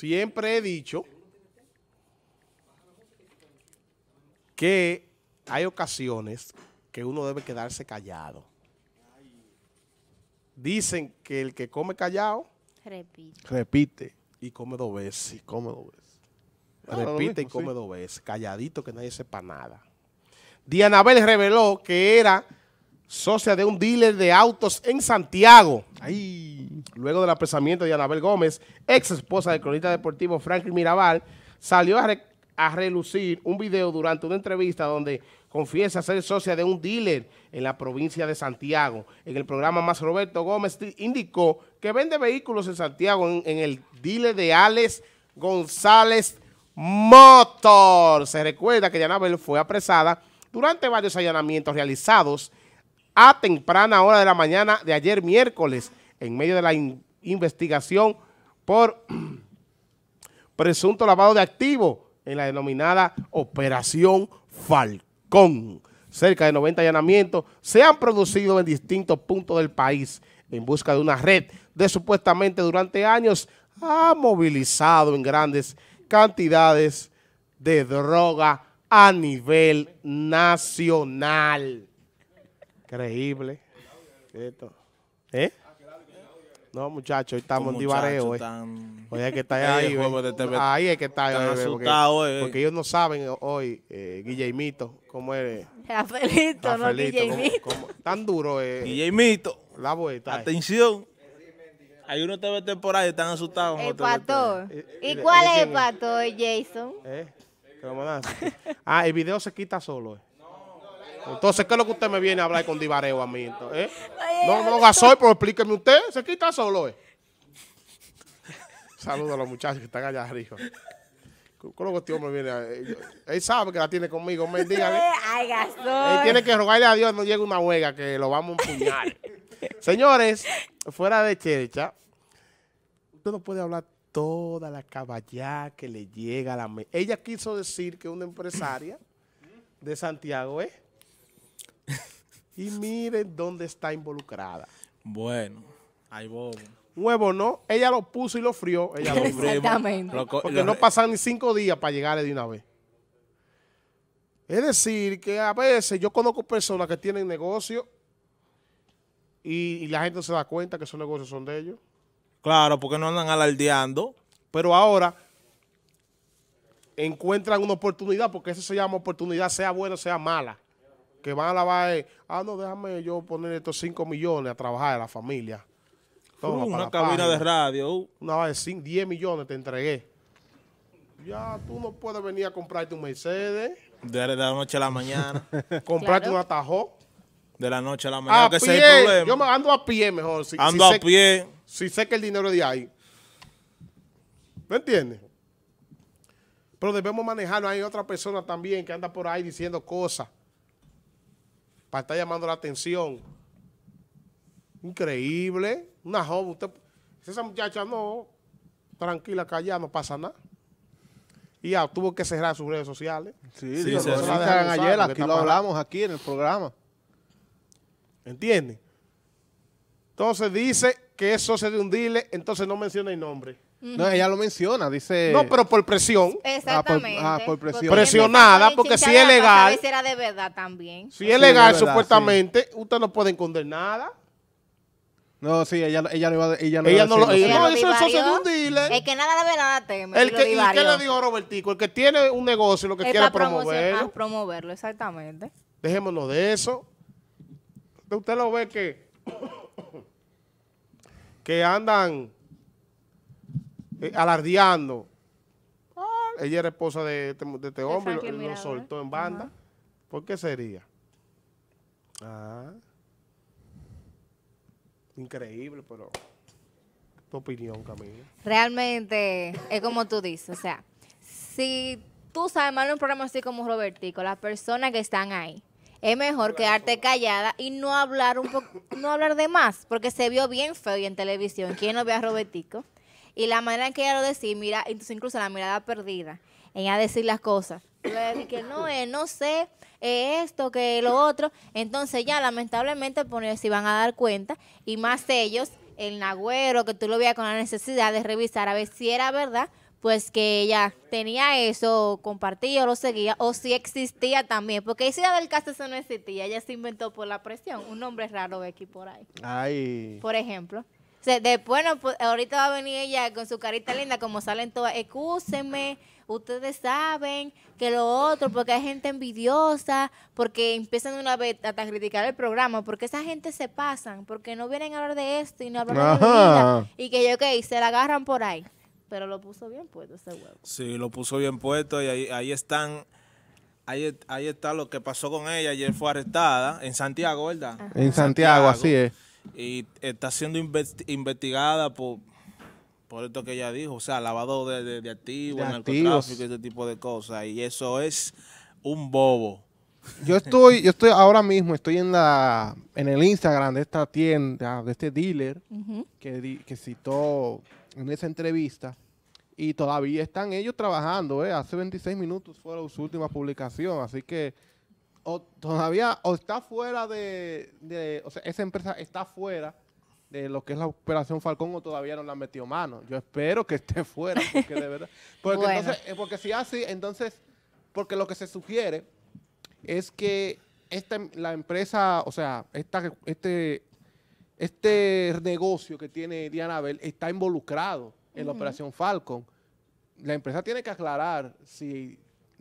siempre he dicho que hay ocasiones que uno debe quedarse callado. Dicen que el que come callado repite, y come dos veces. come dos repite ah, y come dos veces. Calladito que nadie sepa nada. Diana Bel reveló que era socia de un dealer de autos en Santiago. Luego del apresamiento de Anabel Gómez, ex esposa del cronista deportivo Franklin Mirabal, salió a, relucir un video durante una entrevista donde confiesa ser socia de un dealer en la provincia de Santiago. En el programa Más Roberto Gómez indicó que vende vehículos en Santiago en, el dealer de Alex González Motor. Se recuerda que Yanabel fue apresada durante varios allanamientos realizados a temprana hora de la mañana de ayer miércoles en medio de la investigación por presunto lavado de activos en la denominada Operación Falcón. Cerca de 90 allanamientos se han producido en distintos puntos del país en busca de una red de supuestamente durante años ha movilizado en grandes cantidades de droga a nivel nacional. Increíble, Esto. ¿Eh? No, muchachos, hoy estamos en divareo. Eh. Hoy hay que está ahí. Eh. ahí es que está ahí. Eh, porque, porque, ellos no saben hoy, eh, Guillermito, cómo eres. no tan duro es. Guillermito. La vuelta. Atención. Hay unos TV y están asustados. El pastor. ¿Y cuál es el pastor, Jason? ¿Eh? ah, el video se quita solo. Eh. Entonces, ¿qué es lo que usted me viene a hablar con divareo a mí? Eh? No, no gasó, pero explíqueme usted. Se quita solo, ¿eh? Saludos a los muchachos que están allá arriba. ¿Cómo que este me viene? Eh, él, sabe que la tiene conmigo. Me, Ay, Ay, Él tiene que rogarle a Dios no llegue una huelga que lo vamos a empuñar. Señores, fuera de Checha, usted no puede hablar toda la caballá que le llega a la mesa. Ella quiso decir que una empresaria de Santiago, ¿eh? Y miren dónde está involucrada. Bueno, ahí bobo. Huevo no, ella lo puso y lo frió. Ella lo Exactamente. Porque no pasan ni cinco días para llegarle de una vez. Es decir, que a veces yo conozco personas que tienen negocios y, la gente se da cuenta que esos negocios son de ellos. Claro, porque no andan alardeando. Pero ahora encuentran una oportunidad, porque eso se llama oportunidad, sea buena o sea mala que van a lavar, ah, no, déjame yo poner estos 5 millones a trabajar a la familia. Uh, una cabina de radio. Uh. Una de 10 millones te entregué. Ya tú no puedes venir a comprarte un Mercedes. De la noche a la mañana. comprarte un atajo. De la noche a la mañana. A que pie. Yo ando a pie mejor. ando a pie. Si sé que el dinero es de ahí. ¿Me entiendes? Pero debemos manejarlo. Hay otra persona también que anda por ahí diciendo cosas para estar llamando la atención. Increíble. Una joven, usted, esa muchacha no, tranquila, callada, no pasa nada. Y ya tuvo que cerrar sus redes sociales. Sí, sí, lo hablamos aquí en el programa. entiende Entonces dice que eso se de un dile entonces no menciona el nombre. No, ella lo menciona, dice. No, pero por presión. Exactamente. Ah, por, ah, presión. Presionada, porque si es legal. Era de verdad también. Si es legal, supuestamente, usted no pueden condenar nada. No, sí, ella, ella no iba Ella no, ella no, lo, no, eso, eso según dile. El que nada debe nada teme. El que, ¿Y qué le dijo Robertico? El que tiene un negocio lo que quiere promoverlo. promoverlo, exactamente. Dejémonos de eso. Usted lo ve que. que andan eh, alardeando. Ah. ella era esposa de, este, este hombre y lo, soltó en banda. ¿Por qué sería? Ah. Increíble, pero tu opinión, Camila. Realmente es como tú dices, o sea, si tú sabes mal un programa así como Robertico, las personas que están ahí, es mejor quedarte callada y no hablar un poco, no hablar de más, porque se vio bien feo y en televisión. ¿Quién lo ve a Robertico? Y la manera en que ella lo decía, mira, incluso la mirada perdida, en ella decir las cosas. que no eh, no sé, eh, esto, que lo otro. Entonces ya lamentablemente se iban a dar cuenta, y más ellos, el nagüero, que tú lo veías con la necesidad de revisar a ver si era verdad, pues que ella tenía eso, compartía lo seguía, o si existía también, porque era del caso eso no existía, ella se inventó por la presión, un nombre raro de aquí por ahí. Ay. Por ejemplo sea, después, no, pues, ahorita va a venir ella con su carita linda, como salen todas, excúsenme, ustedes saben que lo otro, porque hay gente envidiosa, porque empiezan una vez a criticar el programa, porque esa gente se pasan, porque no vienen a hablar de esto y no hablan de vida, y que yo, ok, se la agarran por ahí. Pero lo puso bien puesto ese huevo. Sí, lo puso bien puesto y ahí, ahí están... Ahí, ahí, está lo que pasó con ella. Ayer fue arrestada en Santiago, ¿verdad? En Santiago, así es y está siendo investigada por, por esto que ella dijo, o sea, lavado de, activos, narcotráfico y ese tipo de cosas. Y eso es un bobo. Yo estoy, yo estoy ahora mismo, estoy en la, en el Instagram de esta tienda, de este dealer que, citó en esa entrevista. Y todavía están ellos trabajando, ¿eh? Hace 26 minutos fue su última publicación, así que o todavía o está fuera de, o sea, esa empresa está fuera de lo que es la operación Falcón o todavía no la han metido mano. Yo espero que esté fuera, porque de verdad, porque entonces, eh, porque si así, entonces, porque lo que se sugiere es que esta la empresa, o sea, esta este este negocio que tiene Diana Bell está involucrado en la operación Falcon. La empresa tiene que aclarar si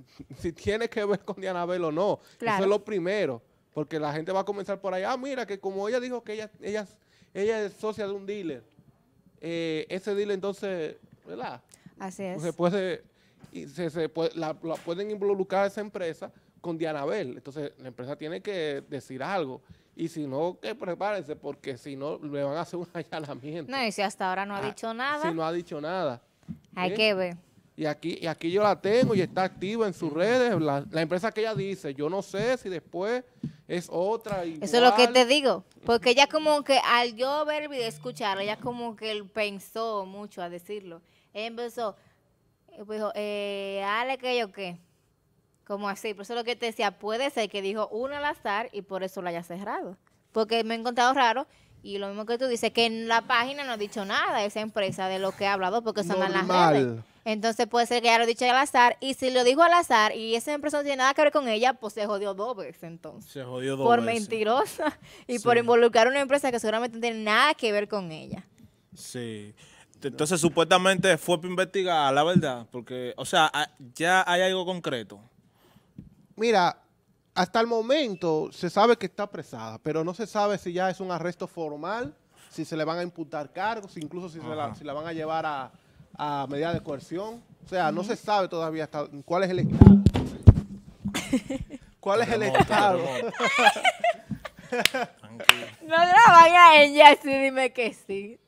si tiene que ver con Diana Bell o no. Eso es lo primero, porque la gente va a comenzar por ahí. Ah, mira, que como ella dijo que ella, ella, ella es socia de un dealer, eh, ese dealer entonces, ¿verdad? Así es. Se puede, se, la, pueden involucrar a esa empresa con Diana Bell. Entonces, la empresa tiene que decir algo. Y si no, que prepárense, porque si no, le van a hacer un allanamiento. No, y si hasta ahora no ha ah, dicho nada. Si no ha dicho nada. Hay ¿Eh? que ver y aquí, y aquí yo la tengo y está activa en sus redes. La, empresa que ella dice, yo no sé si después es otra. Igual. Eso es lo que te digo. Porque ella como que al yo ver y escuchar, ella como que pensó mucho a decirlo. Ella empezó, pues dijo, eh, Ale, que yo qué. Como así. Por eso es lo que te decía, puede ser que dijo una al azar y por eso la haya cerrado. Porque me he encontrado raro y lo mismo que tú dices, que en la página no ha dicho nada esa empresa de lo que ha hablado porque son las redes. Entonces puede ser que ya lo dicho al azar. Y si lo dijo al azar y esa empresa no tiene nada que ver con ella, pues se jodió dos entonces. Se jodió dos Por mentirosa y por involucrar a una empresa que seguramente no tiene nada que ver con ella. Sí. Entonces supuestamente fue para investigar, la verdad. Porque, o sea, ah, ya hay algo concreto. Mira, hasta el momento se sabe que está apresada, pero no se sabe si ya es un arresto formal, si se le van a imputar cargos, incluso si, se si la van a llevar a a medida de coerción. O sea, no se sabe todavía cuál es el estado. ¿Cuál es el estado? no graban a ella si dime que sí.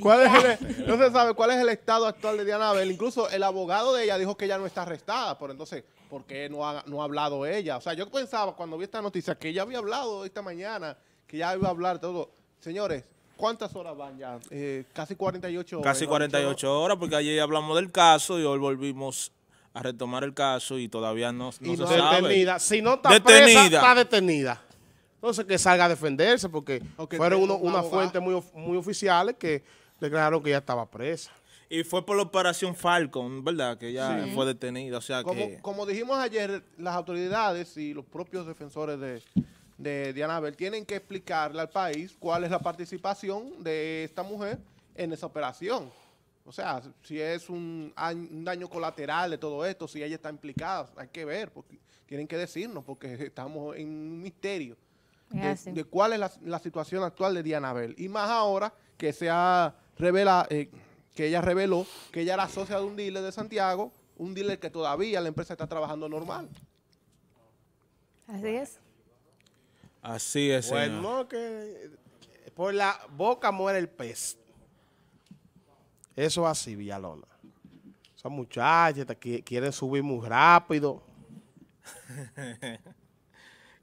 ¿Cuál es el, e-? no se sabe cuál es el estado actual de Diana Abel. Incluso el abogado de ella dijo que ella no está arrestada. Por entonces, ¿por qué no ha, no ha hablado ella? O sea, yo pensaba cuando vi esta noticia que ella había hablado esta mañana, que ya iba a hablar todo. Señores, ¿Cuántas horas van ya? Eh, casi 48 horas. Casi 48 horas, porque ayer hablamos del caso y hoy volvimos a retomar el caso y todavía no, no, y no detenida. Si no está detenida. Presa, está detenida. Entonces que salga a defenderse, porque fueron uno, una fuente muy, muy oficiales que declararon que ya estaba presa. Y fue por la operación Falcon, ¿verdad? Que ya fue detenida. O sea como, como dijimos ayer, las autoridades y los propios defensores de, de Diana Bell, tienen que explicarle al país cuál es la participación de esta mujer en esa operación. O sea, si es un, daño colateral de todo esto, si ella está implicada, hay que ver, porque tienen que decirnos, porque estamos en un misterio de, cuál es la, situación actual de Diana Bell. Y más ahora que se ha revela, eh, que ella reveló que ella era socia de un dealer de Santiago, un dealer que todavía la empresa está trabajando normal. Así es. Así es, bueno, que por la boca muere el pez. Eso así, Villalona. Esa muchacha quieren subir muy rápido.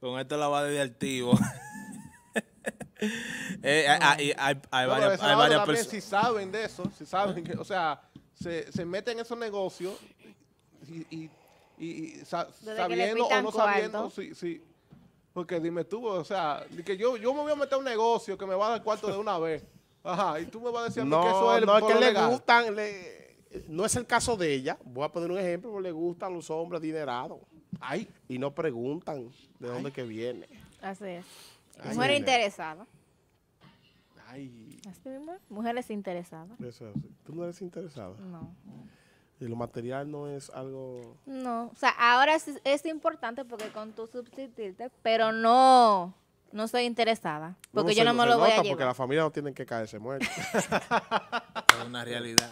Con esto la va de divertido. Eh, hay, varias, personas. Si saben de eso, si saben que, o sea, se, se meten en esos negocios y, y, sabiendo o no sabiendo, sí, si, porque dime tú, o sea, que yo, yo me voy a meter a un negocio que me va a dar cuarto de una vez. Ajá, y tú me vas a decir que eso es el que le gustan, no es el caso de ella, voy a poner un ejemplo, le gustan los hombres adinerados. Ay. Y no preguntan de dónde que viene. Así es. Mujeres Mujer interesada. Ay. Así mujeres interesadas. Eso es así. ¿Tú no eres interesada? No. Y lo material no es algo... No, o sea, ahora es, es importante porque con tu subsistirte pero no, no soy interesada. Porque yo no me lo voy a llevar. Porque la familia no tiene que caerse muerta. es una realidad.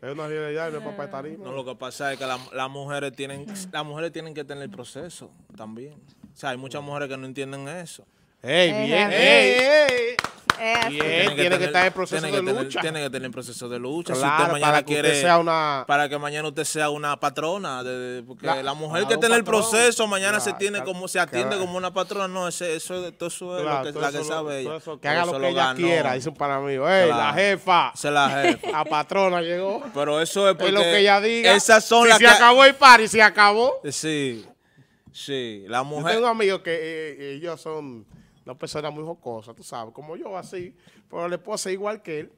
Es una realidad y no ah. papá ahí. No, lo que pasa es que las mujeres tienen las mujeres tienen que tener el proceso también. O sea, hay muchas mujeres que no entienden eso. ¡Ey, bien! ¡Ey, ey! yeah, tiene que, tener, que, estar en proceso tiene que de tener, lucha. Tiene que tener en proceso de lucha. Claro, si usted mañana para que quiere, usted sea una... Para que mañana usted sea una patrona. De, de, porque la, la mujer ah, que tiene el proceso, mañana se tiene como se atiende como una patrona. No, ese, eso, todo eso es lo que, la que lo, sabe ella. Eso, que haga lo que ella quiera, dice un mí. ¡Ey, la jefa! Se la jefa. la patrona llegó. Pero eso es porque... Es lo que ella diga. Esas son si las se acabó el party, se acabó. Sí, sí. La mujer... Yo tengo amigos que eh, eh, ellos son una persona muy jocosa, tú sabes, como yo así, pero le esposa igual que él,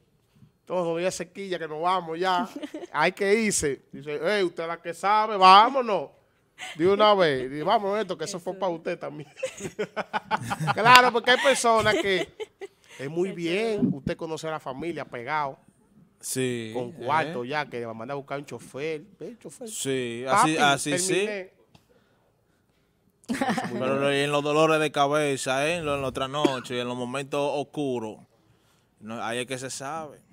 todos días sequilla, que nos vamos ya, hay que irse. Dice, hey, usted la que sabe, vámonos. De una vez, y vamos esto, que eso, fue para usted también. claro, porque hay personas que es muy bien, usted conoce a la familia pegado. Sí. Con eh. cuarto ya, que le mandan a buscar un chofer. ¿Ve, chofer? Sí, así, así sí. Pero en los dolores de cabeza, ¿eh? en, la otra noche, en los momentos oscuros, ahí es que se sabe.